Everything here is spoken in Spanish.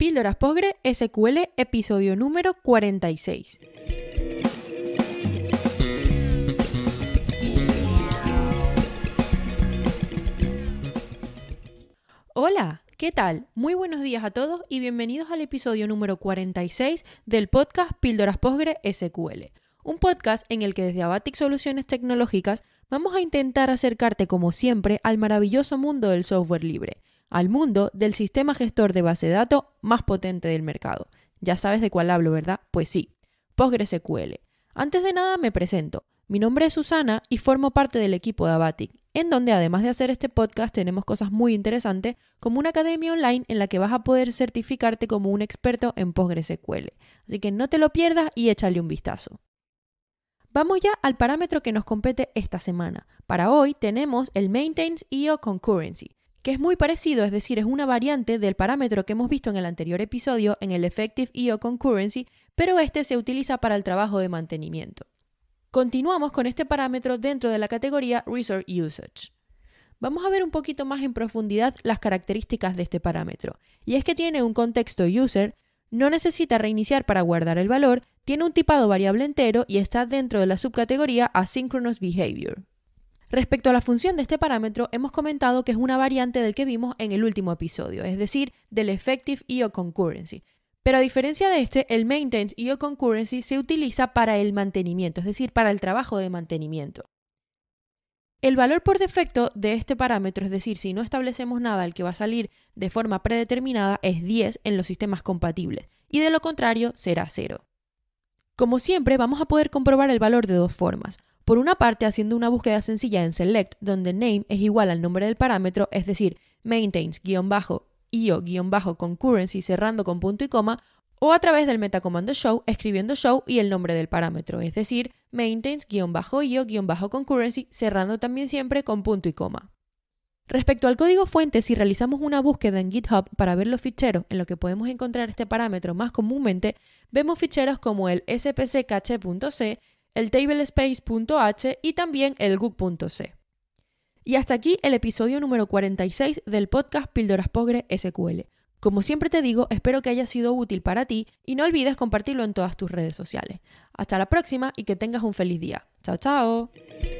Píldoras Pogre SQL, episodio número 46. Hola, ¿qué tal? Muy buenos días a todos y bienvenidos al episodio número 46 del podcast Píldoras Postgre SQL, un podcast en el que desde Abatic Soluciones Tecnológicas vamos a intentar acercarte como siempre al maravilloso mundo del software libre al mundo del sistema gestor de base de datos más potente del mercado. Ya sabes de cuál hablo, ¿verdad? Pues sí, PostgreSQL. Antes de nada me presento. Mi nombre es Susana y formo parte del equipo de Abatic, en donde además de hacer este podcast tenemos cosas muy interesantes como una academia online en la que vas a poder certificarte como un experto en PostgreSQL. Así que no te lo pierdas y échale un vistazo. Vamos ya al parámetro que nos compete esta semana. Para hoy tenemos el Maintains IO Concurrency, que es muy parecido, es decir, es una variante del parámetro que hemos visto en el anterior episodio en el Effective EO Concurrency, pero este se utiliza para el trabajo de mantenimiento. Continuamos con este parámetro dentro de la categoría Resource Usage. Vamos a ver un poquito más en profundidad las características de este parámetro, y es que tiene un contexto user, no necesita reiniciar para guardar el valor, tiene un tipado variable entero y está dentro de la subcategoría Asynchronous Behavior. Respecto a la función de este parámetro, hemos comentado que es una variante del que vimos en el último episodio, es decir, del effective IO concurrency. Pero a diferencia de este, el maintenance IO concurrency se utiliza para el mantenimiento, es decir, para el trabajo de mantenimiento. El valor por defecto de este parámetro, es decir, si no establecemos nada, el que va a salir de forma predeterminada es 10 en los sistemas compatibles, y de lo contrario será 0. Como siempre, vamos a poder comprobar el valor de dos formas. Por una parte, haciendo una búsqueda sencilla en select, donde name es igual al nombre del parámetro, es decir, maintains-io-concurrency cerrando con punto y coma, o a través del metacomando show escribiendo show y el nombre del parámetro, es decir, maintains-io-concurrency cerrando también siempre con punto y coma. Respecto al código fuente, si realizamos una búsqueda en GitHub para ver los ficheros en los que podemos encontrar este parámetro más comúnmente, vemos ficheros como el spccache.c, el tablespace.h y también el gook.c. Y hasta aquí el episodio número 46 del podcast Píldoras Pogre SQL. Como siempre te digo, espero que haya sido útil para ti y no olvides compartirlo en todas tus redes sociales. Hasta la próxima y que tengas un feliz día. Chao, chao.